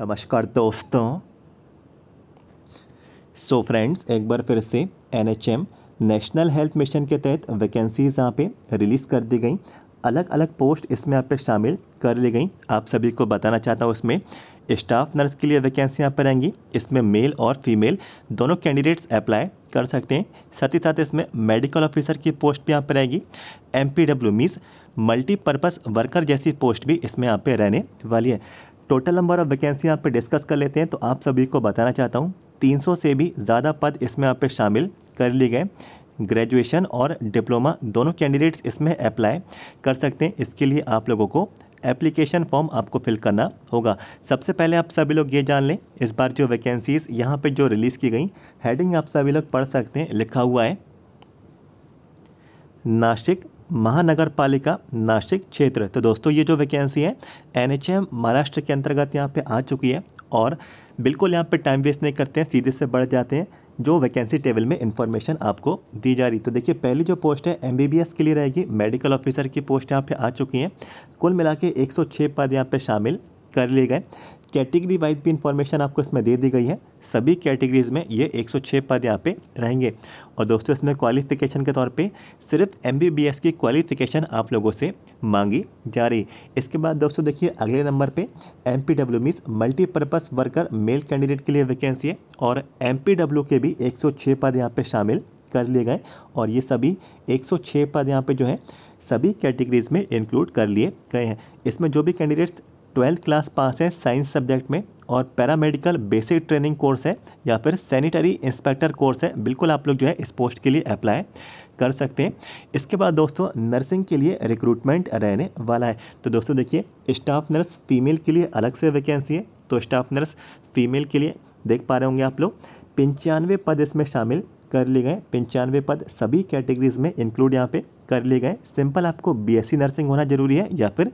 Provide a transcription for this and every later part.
नमस्कार दोस्तों सो so friends एक बार फिर से एनएचएम नेशनल हेल्थ मिशन के तहत वैकेंसीज़ यहाँ पे रिलीज़ कर दी गई अलग अलग पोस्ट इसमें यहाँ पे शामिल कर ली गई आप सभी को बताना चाहता हूँ उसमें स्टाफ नर्स के लिए वैकेंसी यहाँ पर रहेंगी इसमें मेल और फीमेल दोनों कैंडिडेट्स अप्लाई कर सकते हैं साथ ही साथ इसमें मेडिकल ऑफिसर की पोस्ट भी यहाँ पर रहेगी M P W multipurpose worker जैसी पोस्ट भी इसमें यहाँ पे रहने वाली है टोटल नंबर ऑफ वैकेंसी आप पे डिस्कस कर लेते हैं तो आप सभी को बताना चाहता हूँ 300 से भी ज़्यादा पद इसमें आप पे शामिल कर लिए गए ग्रेजुएशन और डिप्लोमा दोनों कैंडिडेट्स इसमें अप्लाई कर सकते हैं इसके लिए आप लोगों को एप्लीकेशन फॉर्म आपको फिल करना होगा सबसे पहले आप सभी लोग ये जान लें इस बार जो वैकेंसीज़ यहाँ पर जो रिलीज़ की गई हेडिंग आप सभी लोग पढ़ सकते हैं लिखा हुआ है नासिक महानगर पालिका नासिक क्षेत्र तो दोस्तों ये जो वैकेंसी है एनएचएम महाराष्ट्र के अंतर्गत यहाँ पे आ चुकी है और बिल्कुल यहाँ पे टाइम वेस्ट नहीं करते हैं सीधे से बढ़ जाते हैं जो वैकेंसी टेबल में इन्फॉर्मेशन आपको दी जा रही तो देखिए पहली जो पोस्ट है एम के लिए रहेगी मेडिकल ऑफिसर की पोस्ट यहाँ पे आ चुकी हैं कुल मिला के 106 पद यहाँ पे शामिल कर लिए गए कैटेगरी वाइज भी इंफॉर्मेशन आपको इसमें दे दी गई है सभी कैटेगरीज़ में ये 106 पद यहाँ पे रहेंगे और दोस्तों इसमें क्वालिफिकेशन के तौर पे सिर्फ एम की क्वालिफिकेशन आप लोगों से मांगी जा रही इसके बाद दोस्तों देखिए अगले नंबर पे M P W means multipurpose worker male candidate के लिए वैकेंसी है और एम के भी छः पद यहाँ पर शामिल कर लिए गए और ये सभी 106 पद यहाँ पे जो है सभी कैटेगरीज़ में इंक्लूड कर लिए गए हैं इसमें जो भी कैंडिडेट्स ट्वेल्थ क्लास पास है साइंस सब्जेक्ट में और पैरामेडिकल बेसिक ट्रेनिंग कोर्स है या फिर सैनिटरी इंस्पेक्टर कोर्स है बिल्कुल आप लोग जो है इस पोस्ट के लिए अप्लाई कर सकते हैं इसके बाद दोस्तों नर्सिंग के लिए रिक्रूटमेंट रहने वाला है तो दोस्तों देखिए स्टाफ नर्स फीमेल के लिए अलग से वैकेंसी है तो स्टाफ नर्स फीमेल के लिए देख पा रहे होंगे आप लोग पंचानवे पद इसमें शामिल कर लिए गए पंचानवे पद सभी कैटेगरीज़ में इंक्लूड यहाँ पे कर लिए गए सिंपल आपको बीएससी नर्सिंग होना जरूरी है या फिर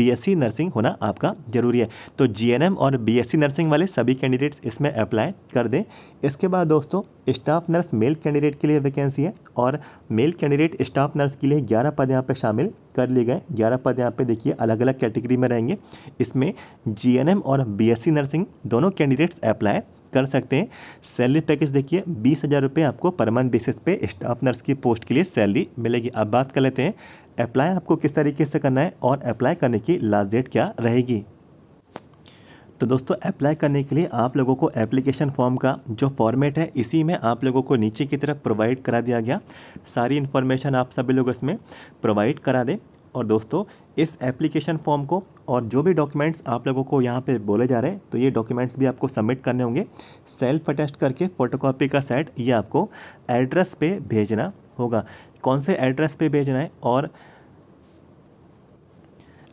बीएससी नर्सिंग होना आपका जरूरी है तो जीएनएम और बीएससी नर्सिंग वाले सभी कैंडिडेट्स इसमें अप्लाई कर दें इसके बाद दोस्तों स्टाफ नर्स मेल कैंडिडेट के लिए वैकेंसी है और मेल कैंडिडेट स्टाफ नर्स के लिए ग्यारह पद यहाँ पर शामिल कर लिए गए ग्यारह पद यहाँ पर देखिए अलग अलग कैटेगरी में रहेंगे इसमें जी और बी नर्सिंग दोनों कैंडिडेट्स अप्लाई कर सकते हैं सैलरी पैकेज देखिए बीस हज़ार रुपये आपको पर मंथ बेसिस पे स्टाफ नर्स की पोस्ट के लिए सैलरी मिलेगी अब बात कर लेते हैं अप्लाई आपको किस तरीके से करना है और अप्लाई करने की लास्ट डेट क्या रहेगी तो दोस्तों अप्लाई करने के लिए आप लोगों को एप्लीकेशन फॉर्म का जो फॉर्मेट है इसी में आप लोगों को नीचे की तरफ प्रोवाइड करा दिया गया सारी इन्फॉर्मेशन आप सभी लोग इसमें प्रोवाइड करा दें और दोस्तों इस एप्लीकेशन फॉर्म को और जो भी डॉक्यूमेंट्स आप लोगों को यहाँ पे बोले जा रहे हैं तो ये डॉक्यूमेंट्स भी आपको सबमिट करने होंगे सेल्फ अटेस्ट करके फोटोकॉपी का सेट ये आपको एड्रेस पे भेजना होगा कौन से एड्रेस पे भेजना है और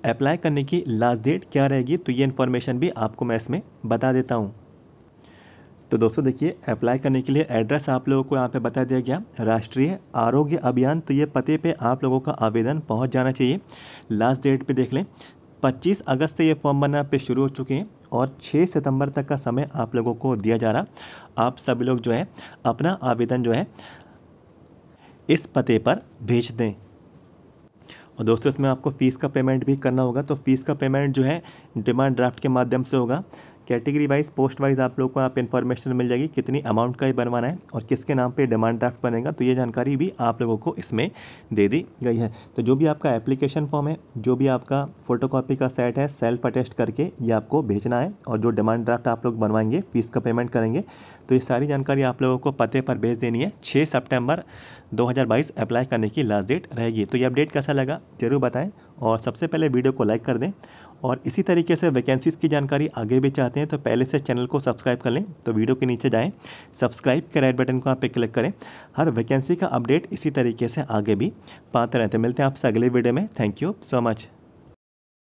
अप्लाई करने की लास्ट डेट क्या रहेगी तो ये इन्फॉर्मेशन भी आपको मैं इसमें बता देता हूँ तो दोस्तों देखिए अप्लाई करने के लिए एड्रेस आप लोगों को यहाँ पे बता दिया गया राष्ट्रीय आरोग्य अभियान तो ये पते पे आप लोगों का आवेदन पहुँच जाना चाहिए लास्ट डेट पे देख लें 25 अगस्त से ये फॉर्म बनना पे शुरू हो चुके हैं और 6 सितंबर तक का समय आप लोगों को दिया जा रहा आप सभी लोग जो है अपना आवेदन जो है इस पते पर भेज दें और दोस्तों इसमें आपको फ़ीस का पेमेंट भी करना होगा तो फ़ीस का पेमेंट जो है डिमांड ड्राफ्ट के माध्यम से होगा कैटेगरी वाइज पोस्ट वाइज आप लोग को आप इन्फॉर्मेशन मिल जाएगी कितनी अमाउंट का ही बनवाना है और किसके नाम पे डिमांड ड्राफ्ट बनेगा तो ये जानकारी भी आप लोगों को इसमें दे दी गई है तो जो भी आपका एप्लीकेशन फॉर्म है जो भी आपका फ़ोटोकॉपी का सेट है सेल्फ अटेस्ट करके ये आपको भेजना है और जो डिमांड ड्राफ्ट आप लोग बनवाएंगे फीस का पेमेंट करेंगे तो ये सारी जानकारी आप लोगों को पते पर भेज देनी है छः सेप्टेम्बर दो अप्लाई करने की लास्ट डेट रहेगी तो ये अपडेट कैसा लगा ज़रूर बताएँ और सबसे पहले वीडियो को लाइक कर दें और इसी तरीके से वैकेंसीज़ की जानकारी आगे भी चाहते हैं तो पहले से चैनल को सब्सक्राइब कर लें तो वीडियो के नीचे जाएँ सब्सक्राइब के रेड बटन को आप पे क्लिक करें हर वैकेंसी का अपडेट इसी तरीके से आगे भी पाते रहते मिलते हैं आपसे अगले वीडियो में थैंक यू सो मच